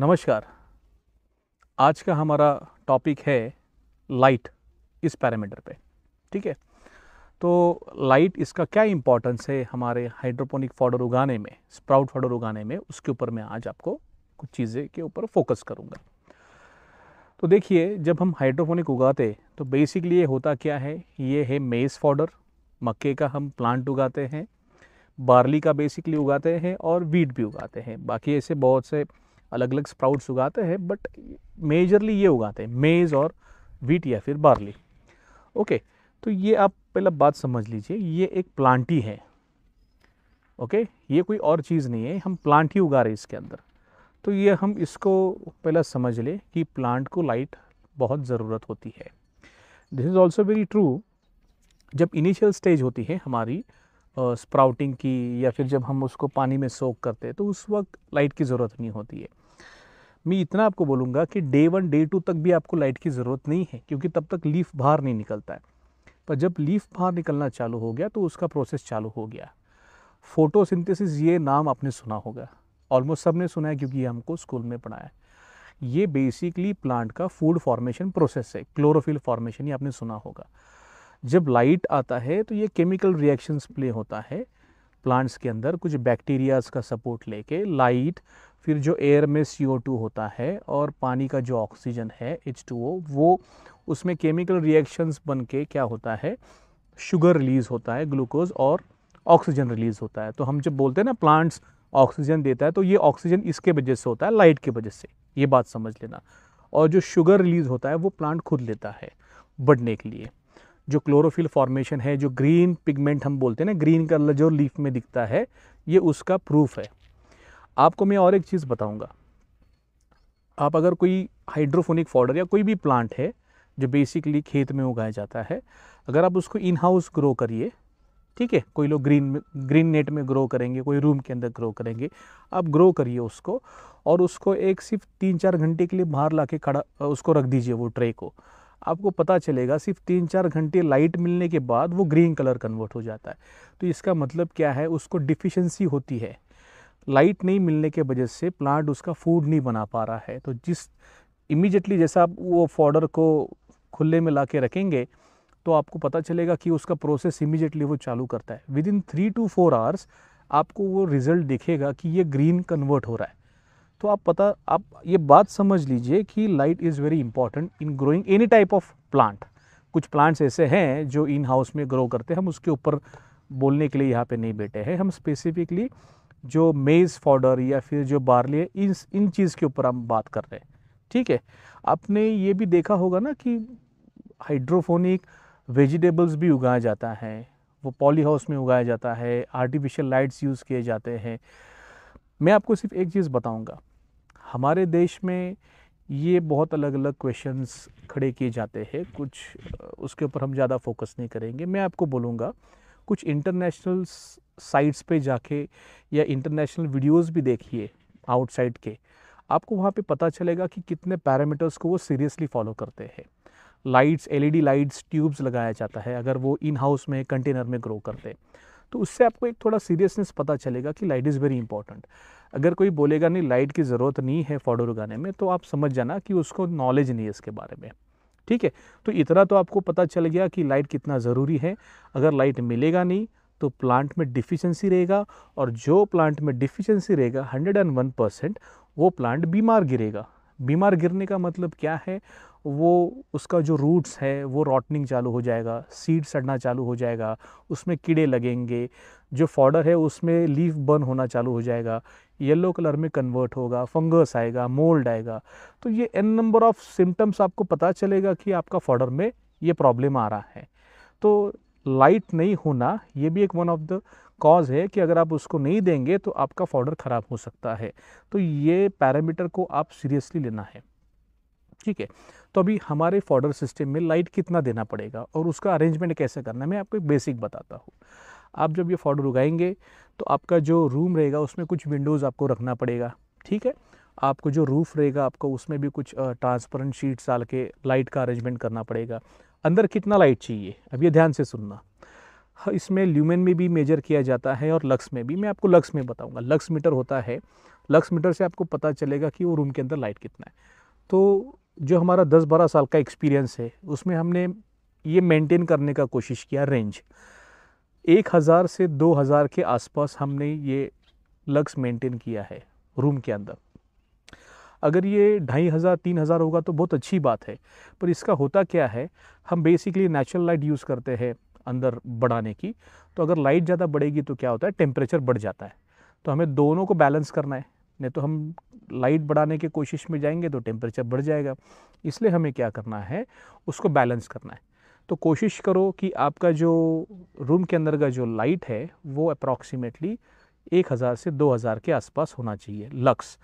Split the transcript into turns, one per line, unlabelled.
नमस्कार आज का हमारा टॉपिक है लाइट इस पैरामीटर पे ठीक है तो लाइट इसका क्या इंपॉर्टेंस है हमारे हाइड्रोपोनिक पाउडर उगाने में स्प्राउट पाउडर उगाने में उसके ऊपर मैं आज आपको कुछ चीज़ें के ऊपर फोकस करूँगा तो देखिए जब हम हाइड्रोपोनिक उगाते तो बेसिकली ये होता क्या है ये है मेज़ पाउडर मक्के का हम प्लांट उगाते हैं बार्ली का बेसिकली उगाते हैं और वीट भी उगाते हैं बाकी ऐसे बहुत से अलग अलग स्प्राउट्स उगाते हैं बट मेजरली ये उगाते हैं मेज़ और वीट या फिर बार्ली ओके तो ये आप पहले बात समझ लीजिए ये एक प्लांट ही है ओके ये कोई और चीज़ नहीं है हम प्लांट ही उगा रहे हैं इसके अंदर तो ये हम इसको पहला समझ लें कि प्लांट को लाइट बहुत ज़रूरत होती है this is also very true जब इनिशियल स्टेज होती है हमारी स्प्राउटिंग की या फिर जब हम उसको पानी में सोख करते हैं तो उस वक्त लाइट की ज़रूरत नहीं होती है मैं इतना आपको बोलूँगा कि डे वन डे टू तक भी आपको लाइट की ज़रूरत नहीं है क्योंकि तब तक लीफ बाहर नहीं निकलता है पर जब लीफ बाहर निकलना चालू हो गया तो उसका प्रोसेस चालू हो गया फोटोसिंथेसिस ये नाम आपने सुना होगा ऑलमोस्ट सब ने सुना है क्योंकि ये हमको स्कूल में पढ़ाया है ये बेसिकली प्लांट का फूड फॉर्मेशन प्रोसेस है क्लोरोफिल फॉर्मेशन ये आपने सुना होगा जब लाइट आता है तो ये केमिकल रिएक्शंस प्ले होता है प्लांट्स के अंदर कुछ बैक्टीरियाज का सपोर्ट लेके लाइट फिर जो एयर में सी होता है और पानी का जो ऑक्सीजन है एच वो उसमें केमिकल रिएक्शंस बन के क्या होता है शुगर रिलीज़ होता है ग्लूकोज और ऑक्सीजन रिलीज़ होता है तो हम जब बोलते हैं ना प्लांट्स ऑक्सीजन देता है तो ये ऑक्सीजन इसके वजह से होता है लाइट की वजह से ये बात समझ लेना और जो शुगर रिलीज़ होता है वो प्लांट खुद लेता है बढ़ने के लिए जो क्लोरोफिल फॉर्मेशन है जो ग्रीन पिगमेंट हम बोलते हैं ना ग्रीन कलर जो लीफ में दिखता है ये उसका प्रूफ है आपको मैं और एक चीज़ बताऊंगा आप अगर कोई हाइड्रोफोनिक फॉर्डर या कोई भी प्लांट है जो बेसिकली खेत में उगाया जाता है अगर आप उसको इन हाउस ग्रो करिए ठीक है कोई लोग ग्रीन में ग्रीन नेट में ग्रो करेंगे कोई रूम के अंदर ग्रो करेंगे आप ग्रो करिए उसको और उसको एक सिर्फ तीन चार घंटे के लिए बाहर ला के खड़ा उसको रख दीजिए वो ट्रे को आपको पता चलेगा सिर्फ तीन चार घंटे लाइट मिलने के बाद वो ग्रीन कलर कन्वर्ट हो जाता है तो इसका मतलब क्या है उसको डिफिशेंसी होती है लाइट नहीं मिलने के वजह से प्लांट उसका फूड नहीं बना पा रहा है तो जिस इमीजिएटली जैसा आप वो फॉर्डर को खुले में ला के रखेंगे तो आपको पता चलेगा कि उसका प्रोसेस इमीजिएटली वो चालू करता है within three two four hours आपको वो रिज़ल्ट दिखेगा कि ये ग्रीन कन्वर्ट हो रहा है तो आप पता आप ये बात समझ लीजिए कि light is very important in growing any type of plant कुछ प्लांट्स ऐसे हैं जो इन हाउस में ग्रो करते हैं हम उसके ऊपर बोलने के लिए यहाँ पे नहीं बैठे हैं हम स्पेसिफिकली जो मेज़ फाउडर या फिर जो बार्ली है इन इन चीज़ के ऊपर हम बात कर रहे हैं ठीक है आपने ये भी देखा होगा ना कि हाइड्रोफोनिक वेजिटेबल्स भी उगाया जाता है वो पॉली हाउस में उगाया जाता है आर्टिफिशियल लाइट्स यूज़ किए जाते हैं मैं आपको सिर्फ एक चीज़ बताऊंगा हमारे देश में ये बहुत अलग अलग क्वेश्चंस खड़े किए जाते हैं कुछ उसके ऊपर हम ज़्यादा फोकस नहीं करेंगे मैं आपको बोलूँगा कुछ इंटरनेशनल साइट्स पे जाके या इंटरनेशनल वीडियोस भी देखिए आउटसाइड के आपको वहाँ पे पता चलेगा कि कितने पैरामीटर्स को वो सीरियसली फॉलो करते हैं लाइट्स एलईडी लाइट्स ट्यूब्स लगाया जाता है अगर वो इन हाउस में कंटेनर में ग्रो करते तो उससे आपको एक थोड़ा सीरियसनेस पता चलेगा कि लाइट इज़ वेरी इंपॉर्टेंट अगर कोई बोलेगा नहीं लाइट की ज़रूरत नहीं है फोडो उगाने में तो आप समझ जाना कि उसको नॉलेज नहीं है इसके बारे में ठीक है तो इतना तो आपको पता चल गया कि लाइट कितना ज़रूरी है अगर लाइट मिलेगा नहीं तो प्लांट में डिफिशेंसी रहेगा और जो प्लांट में डिफिशेंसी रहेगा वन परसेंट वो प्लांट बीमार गिरेगा बीमार गिरने का मतलब क्या है वो उसका जो रूट्स है वो रॉटनिंग चालू हो जाएगा सीड सड़ना चालू हो जाएगा उसमें कीड़े लगेंगे जो फॉर्डर है उसमें लीफ बर्न होना चालू हो जाएगा येलो कलर में कन्वर्ट होगा फंगस आएगा मोल्ड आएगा तो ये एन नंबर ऑफ़ सिम्टम्स आपको पता चलेगा कि आपका फॉर्डर में ये प्रॉब्लम आ रहा है तो लाइट नहीं होना ये भी एक वन ऑफ द कॉज है कि अगर आप उसको नहीं देंगे तो आपका फाउडर ख़राब हो सकता है तो ये पैरामीटर को आप सीरियसली लेना है ठीक है तो अभी हमारे फाउडर सिस्टम में लाइट कितना देना पड़ेगा और उसका अरेंजमेंट कैसे करना है मैं आपको एक बेसिक बताता हूँ आप जब ये फाउडर उगाएंगे तो आपका जो रूम रहेगा उसमें कुछ विंडोज़ आपको रखना पड़ेगा ठीक है आपको जो रूफ़ रहेगा आपको उसमें भी कुछ ट्रांसपेरेंट शीट्स डाल के लाइट का अरेंजमेंट करना पड़ेगा अंदर कितना लाइट चाहिए अब ये ध्यान से सुनना हाँ, इसमें ल्यूमेन में भी मेजर किया जाता है और लक्स में भी मैं आपको लक्स में बताऊंगा लक्स मीटर होता है लक्स मीटर से आपको पता चलेगा कि वो रूम के अंदर लाइट कितना है तो जो हमारा दस बारह साल का एक्सपीरियंस है उसमें हमने ये मेंटेन करने का कोशिश किया रेंज एक हज़ार से दो हज़ार के आसपास हमने ये लक्स मेंटेन किया है रूम के अंदर अगर ये ढाई हज़ार तीन हज़ार होगा तो बहुत अच्छी बात है पर इसका होता क्या है हम बेसिकली नेचुरल लाइट यूज़ करते हैं अंदर बढ़ाने की तो अगर लाइट ज़्यादा बढ़ेगी तो क्या होता है टेम्परेचर बढ़ जाता है तो हमें दोनों को बैलेंस करना है नहीं तो हम लाइट बढ़ाने की कोशिश में जाएंगे तो टेम्परेचर बढ़ जाएगा इसलिए हमें क्या करना है उसको बैलेंस करना है तो कोशिश करो कि आपका जो रूम के अंदर का जो लाइट है वो अप्रॉक्सीमेटली एक हज़ार से दो हज़ार के आसपास होना चाहिए लक्स